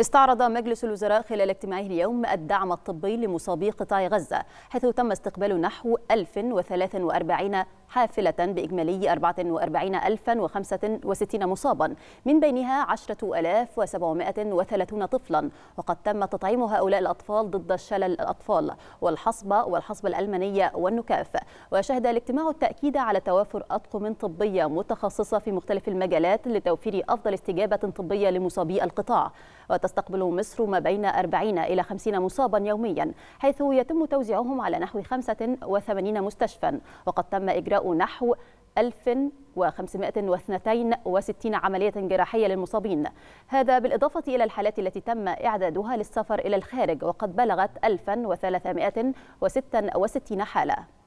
استعرض مجلس الوزراء خلال اجتماعه اليوم الدعم الطبي لمصابي قطاع غزة حيث تم استقبال نحو 1043 حافلة بإجمالي 44065 مصابا من بينها 10730 طفلا وقد تم تطعيم هؤلاء الأطفال ضد شلل الأطفال والحصبة والحصبة الألمانية والنكاف وشهد الاجتماع التأكيد على توافر أطقم طبية متخصصة في مختلف المجالات لتوفير أفضل استجابة طبية لمصابي القطاع وتستقبل مصر ما بين 40 إلى 50 مصابا يوميا حيث يتم توزيعهم على نحو 85 مستشفى وقد تم إجراء إجراء نحو 1562 عملية جراحية للمصابين هذا بالإضافة إلى الحالات التي تم إعدادها للسفر إلى الخارج وقد بلغت 1366 حالة